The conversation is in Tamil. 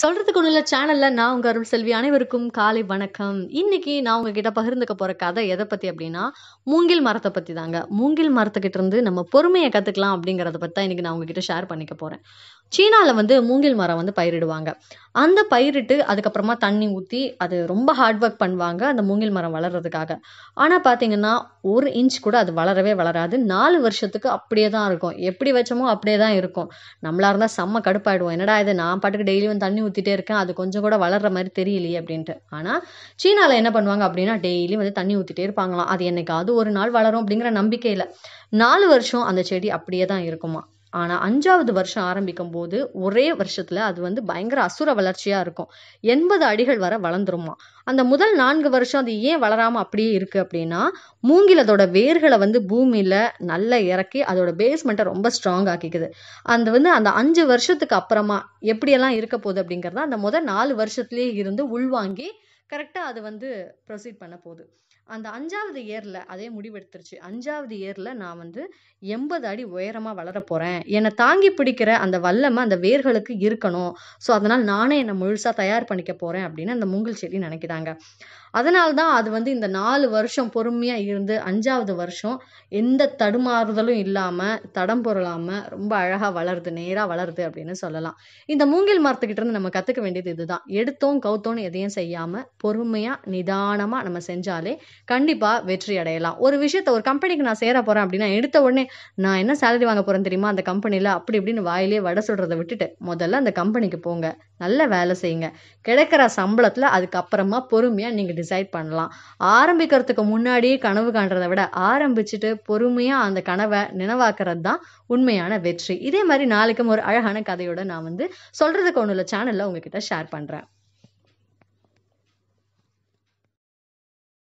சொல்றதுக்கு ஒன்றும் இல்லை சேனல்ல நான் உங்க அருள் செல்வி அனைவருக்கும் காலை வணக்கம் இன்னைக்கு நான் உங்ககிட்ட பகிர்ந்துக்க போற கதை எதை பத்தி அப்படின்னா மூங்கில் மரத்தை பத்தி தாங்க மூங்கில் மரத்துக்கிட்ட இருந்து நம்ம பொறுமையை கத்துக்கலாம் அப்படிங்கிறத பத்தி தான் இன்னைக்கு நான் உங்ககிட்ட ஷேர் பண்ணிக்க போறேன் சீனாவில் வந்து மூங்கில் மரம் வந்து பயிரிடுவாங்க அந்த பயிரிட்டு அதுக்கப்புறமா தண்ணி ஊற்றி அது ரொம்ப ஹார்ட் ஒர்க் பண்ணுவாங்க அந்த மூங்கில் மரம் வளர்கிறதுக்காக ஆனால் பார்த்தீங்கன்னா ஒரு இன்ச் கூட அது வளரவே வளராது நாலு வருஷத்துக்கு அப்படியே தான் இருக்கும் எப்படி வச்சோமோ அப்படியே தான் இருக்கும் நம்மளாக இருந்தால் செம்ம கடுப்பாயிடுவோம் என்னடா இது நான் பாட்டுக்கு டெய்லியும் தண்ணி ஊற்றிட்டே இருக்கேன் அது கொஞ்சம் கூட வளர்ற மாதிரி தெரியலையே அப்படின்ட்டு ஆனால் சீனாவில் என்ன பண்ணுவாங்க அப்படின்னா டெய்லி வந்து தண்ணி ஊற்றிட்டே இருப்பாங்களாம் அது என்னைக்காவது ஒரு நாள் வளரும் அப்படிங்கிற நம்பிக்கையில் நாலு வருஷம் அந்த செடி அப்படியே தான் இருக்குமா ஆனால் அஞ்சாவது வருஷம் ஆரம்பிக்கும் போது ஒரே வருஷத்தில் அது வந்து பயங்கர அசுர வளர்ச்சியாக இருக்கும் எண்பது அடிகள் வர வளர்ந்துருமா அந்த முதல் நான்கு வருஷம் அது ஏன் வளராமல் அப்படியே இருக்குது அப்படின்னா மூங்கில் அதோட வேர்களை வந்து பூமியில் நல்லா இறக்கி அதோட பேஸ்மெண்ட்டை ரொம்ப ஸ்ட்ராங் ஆக்கிக்குது அந்த வந்து அந்த அஞ்சு வருஷத்துக்கு அப்புறமா எப்படியெல்லாம் இருக்க போகுது அப்படிங்கிறத அந்த முதல் நாலு வருஷத்துலேயே இருந்து உள்வாங்கி கரெக்டாக அது வந்து ப்ரொசீட் பண்ண போகுது அந்த அஞ்சாவது இயரில் அதே முடிவெடுத்துருச்சு அஞ்சாவது இயரில் நான் வந்து எண்பது அடி உயரமாக வளர போகிறேன் என்னை தாங்கி பிடிக்கிற அந்த வல்லமை அந்த வேர்களுக்கு இருக்கணும் ஸோ அதனால் நானே என்னை முழுசாக தயார் பண்ணிக்க போகிறேன் அப்படின்னு அந்த மூங்கில் செடி நினைக்கிறாங்க அதனால தான் அது வந்து இந்த நாலு வருஷம் பொறுமையாக இருந்து அஞ்சாவது வருஷம் எந்த தடுமாறுதலும் இல்லாமல் தடம் பொருளாமல் ரொம்ப அழகாக வளருது நேராக வளருது அப்படின்னு சொல்லலாம் இந்த மூங்கில் மரத்துக்கிட்ட இருந்து நம்ம கற்றுக்க வேண்டியது இதுதான் எடுத்தோம் கவுத்தோன்னு எதையும் செய்யாமல் பொறுமையாக நிதானமாக நம்ம செஞ்சாலே கண்டிப்பாக வெற்றி அடையலாம் ஒரு விஷயத்த ஒரு கம்பெனிக்கு நான் சேர போகிறேன் அப்படின்னா எடுத்த உடனே நான் என்ன சேலரி வாங்க போகிறேன் தெரியுமா அந்த கம்பெனியில் அப்படி இப்படின்னு வாயிலே வடை சொல்கிறத விட்டுட்டு முதல்ல அந்த கம்பெனிக்கு போங்க நல்ல வேலை செய்யுங்க கிடைக்கிற சம்பளத்தில் அதுக்கப்புறமா பொறுமையாக நீங்கள் டிசைட் பண்ணலாம் ஆரம்பிக்கிறதுக்கு முன்னாடியே கனவு காண்றதை விட ஆரம்பிச்சுட்டு பொறுமையாக அந்த கனவை நினைவாக்குறது தான் உண்மையான வெற்றி இதே மாதிரி நாளைக்கும் ஒரு அழகான கதையோட நான் வந்து சொல்கிறதுக்கு ஒன்றும் இல்லை சேனலில் உங்ககிட்ட ஷேர் பண்ணுறேன்